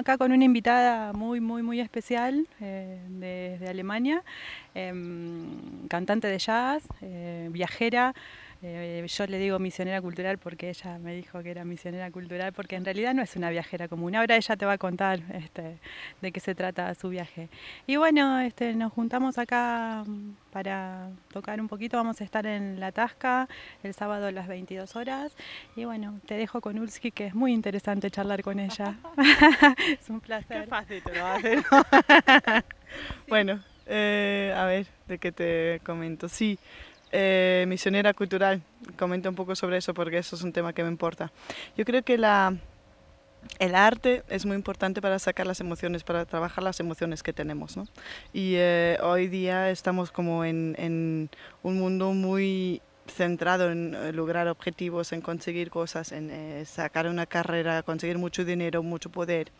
Acá con una invitada muy, muy, muy especial desde eh, de Alemania, em, cantante de jazz, eh, viajera. Eh, yo le digo misionera cultural porque ella me dijo que era misionera cultural, porque en realidad no es una viajera común. Ahora ella te va a contar este, de qué se trata su viaje. Y bueno, este, nos juntamos acá mm, para tocar un poquito. Vamos a estar en La Tasca el sábado a las 22 horas. Y bueno, te dejo con Ulski, que es muy interesante charlar con ella. es un placer. Qué fácil te lo Bueno, eh, a ver, ¿de qué te comento? Sí. Eh, misionera cultural. Comenta un poco sobre eso porque eso es un tema que me importa. Yo creo que el arte es muy importante para sacar las emociones, para trabajar las emociones que tenemos. ¿no? Y eh, hoy día estamos como en, un mundo muy centrado en eh, lograr objetivos, en conseguir cosas, en sacar una carrera, conseguir mucho dinero, mucho poder.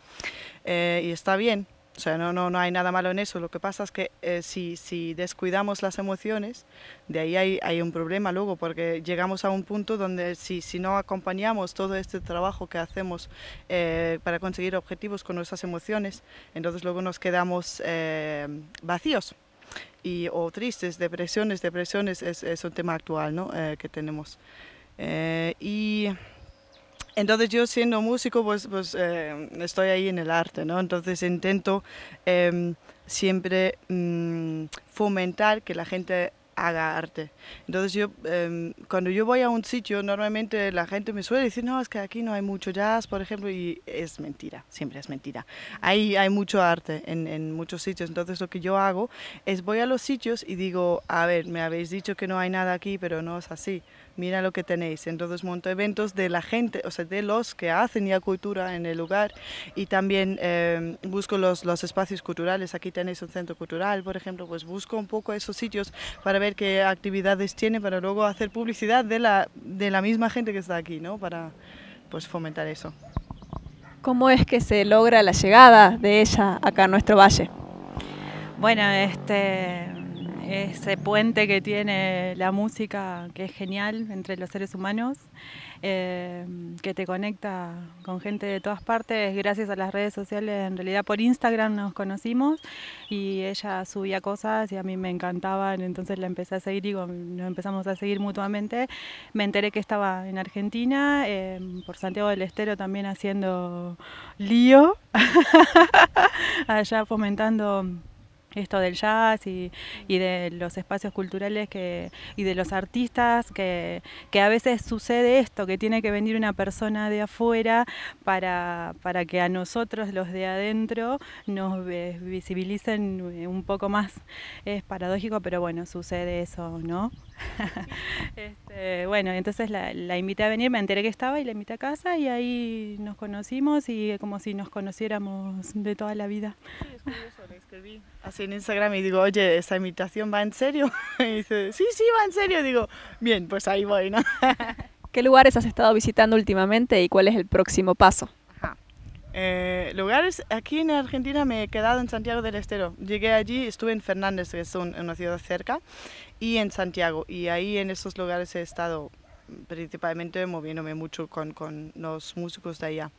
y está bien, o sea, no, no, no hay nada malo en eso. Lo que pasa es que eh, si, descuidamos las emociones, de ahí hay, un problema luego, porque llegamos a un punto donde si, no acompañamos todo este trabajo que hacemos eh, para conseguir objetivos con nuestras emociones, entonces luego nos quedamos eh, vacíos. Y, o tristes, depresiones, depresiones es, un tema actual que tenemos. y entonces yo siendo músico, pues, pues eh, estoy ahí en el arte, ¿no? Entonces intento em, siempre mm, fomentar que la gente haga arte. Entonces yo, em, cuando yo voy a un sitio, normalmente la gente me suele decir, no, es que aquí no hay mucho jazz, por ejemplo, y es mentira, siempre es mentira. Ahí hay mucho arte en, muchos sitios, entonces lo que yo hago es voy a los sitios y digo, a ver, me habéis dicho que no hay nada aquí, pero no es así, mira lo que tenéis. Entonces monto eventos de la gente, o sea, de los que hacen ya cultura en el lugar y también em, busco los, los espacios culturales. Aquí tenéis un centro cultural, por ejemplo, pues busco un poco esos sitios para ver qué actividades tiene para luego hacer publicidad de la, de la misma gente que está aquí, ¿no? Para pues fomentar eso. ¿Cómo es que se logra la llegada de ella acá a nuestro valle? Bueno, este, ese puente que tiene la música, que es genial entre los seres humanos, eh, que te conecta con gente de todas partes. Gracias a las redes sociales, en realidad por Instagram nos conocimos y ella subía cosas y a mí me encantaban, entonces la empecé a seguir y nos empezamos a seguir mutuamente. Me enteré que estaba en Argentina, eh, por Santiago del Estero también haciendo lío, allá fomentando esto del jazz y, de los espacios culturales que, y de los artistas, que, a veces sucede esto, que tiene que venir una persona de afuera para, para que a nosotros los de adentro nos visibilicen un poco más. Es paradójico, pero bueno, sucede eso, ¿no? Este, bueno, entonces la, la, invité a venir, me enteré que estaba y la invité a casa y ahí nos conocimos y como si nos conociéramos de toda la vida. Sí, es escribí en Instagram y digo, oye, ¿esta invitación va en serio? Y dice, sí, sí, va en serio. Digo, bien, pues ahí voy, ¿no? ¿Qué lugares has estado visitando últimamente y cuál es el próximo paso? Eh, lugares, aquí en Argentina me he quedado en Santiago del Estero. Llegué allí, estuve en Fernández, que es una ciudad cerca, y en Santiago. Y ahí en esos lugares he estado principalmente moviéndome mucho con, con los músicos de allá,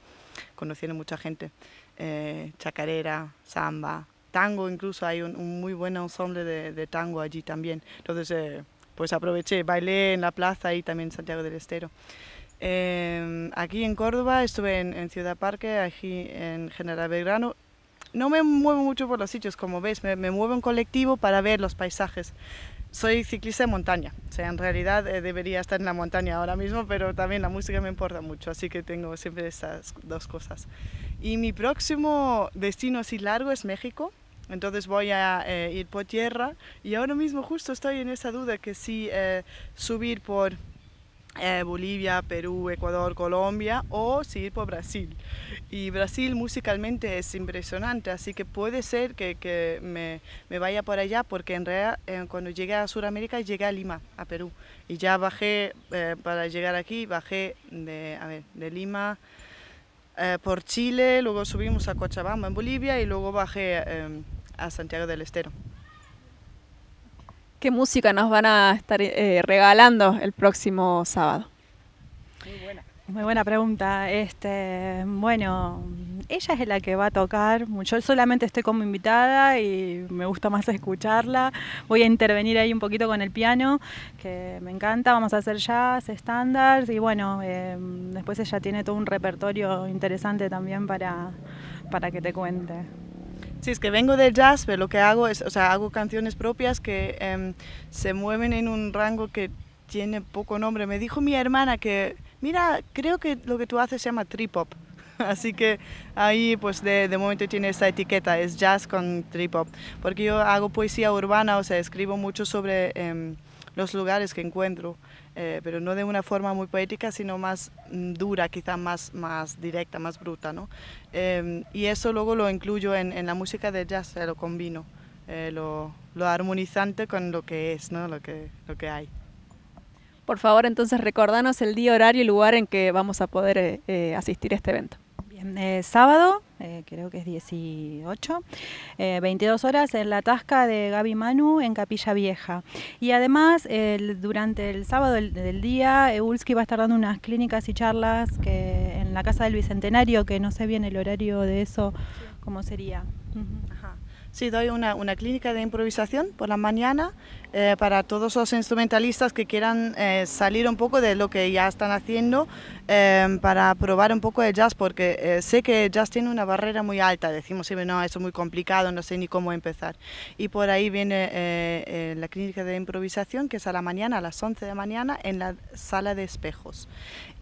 conociendo mucha gente. Eh, chacarera, samba, tango, incluso hay un, muy buen ensemble de, tango allí también. Entonces, eh, pues aproveché, bailé en la plaza y también en Santiago del Estero. Em, aquí en Córdoba estuve en, Ciudad Parque, aquí en General Belgrano. No me muevo mucho por los sitios, como ves, me, muevo en colectivo para ver los paisajes soy ciclista de montaña, o sea, en realidad eh, debería estar en la montaña ahora mismo, pero también la música me importa mucho, así que tengo siempre estas dos cosas. Y mi próximo destino así largo es México, entonces voy a eh, ir por tierra y ahora mismo justo estoy en esa duda que si eh, subir por eh, Bolivia, Perú, Ecuador, Colombia o si ir por Brasil. Y Brasil musicalmente es impresionante, así que puede ser que, me, vaya por allá porque en realidad cuando llegué a Sudamérica llegué a Lima, a Perú. Y ya bajé, para llegar aquí, bajé de, a ver, de Lima. Eh, por Chile, luego subimos a Cochabamba en Bolivia y luego bajé em, a Santiago del Estero. ¿Qué música nos van a estar eh, regalando el próximo sábado? Muy muy buena pregunta. Este, bueno, ella es la que va a tocar. Yo solamente estoy como invitada y me gusta más escucharla. Voy a intervenir ahí un poquito con el piano, que me encanta. Vamos a hacer jazz, estándar y bueno, em, después ella tiene todo un repertorio interesante también para, para que te cuente. Sí, es que vengo del jazz, pero lo que hago es, o sea, hago canciones propias que em, se mueven en un rango que tiene poco nombre. Me dijo mi hermana que mira, creo que lo que tú haces se llama tripop, Así que ahí pues de, momento tiene esa etiqueta, es jazz con tripop, Porque yo hago poesía urbana, o sea, escribo mucho sobre em, los lugares que encuentro, eh, pero no de una forma muy poética, sino más mm, dura, quizá más, más directa, más bruta, ¿no? Em, y eso luego lo incluyo en, la música de jazz, lo combino, eh, lo, lo, armonizante con lo que es, ¿no? Lo que, lo que hay. Por favor, entonces recordanos el día, horario y lugar en que vamos a poder eh, eh, asistir a este evento. Bien, eh, sábado, creo que es 18, 22 horas en la tasca de Gaby Manu en Capilla Vieja. Y además, durante el sábado del, día, Ulski va a estar dando unas clínicas y charlas que, en la Casa del Bicentenario, que no sé bien el horario de eso, cómo sería. Sí, doy una, una clínica de improvisación por la mañana eh, para todos los instrumentalistas que quieran eh, salir un poco de lo que ya están haciendo eh, para probar un poco de jazz, porque sé que el jazz tiene una barrera muy alta. Decimos siempre, no, eso es muy complicado, no sé ni cómo empezar. Y por ahí viene la clínica de improvisación, que es a la mañana, a las 11 de la mañana, en la sala de espejos.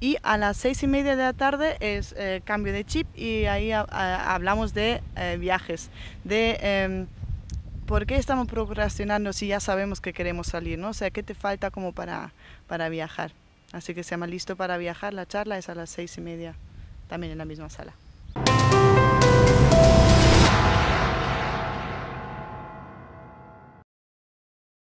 Y a las 6 y media de la tarde es cambio de chip y ahí ah, ah, hablamos de viajes, de Em, ¿por qué estamos procrastinando si ya sabemos que queremos salir? ¿no? O sea, ¿qué te falta como para, para viajar? Así que se llama Listo para Viajar. La charla es a las seis y media, también en la misma sala.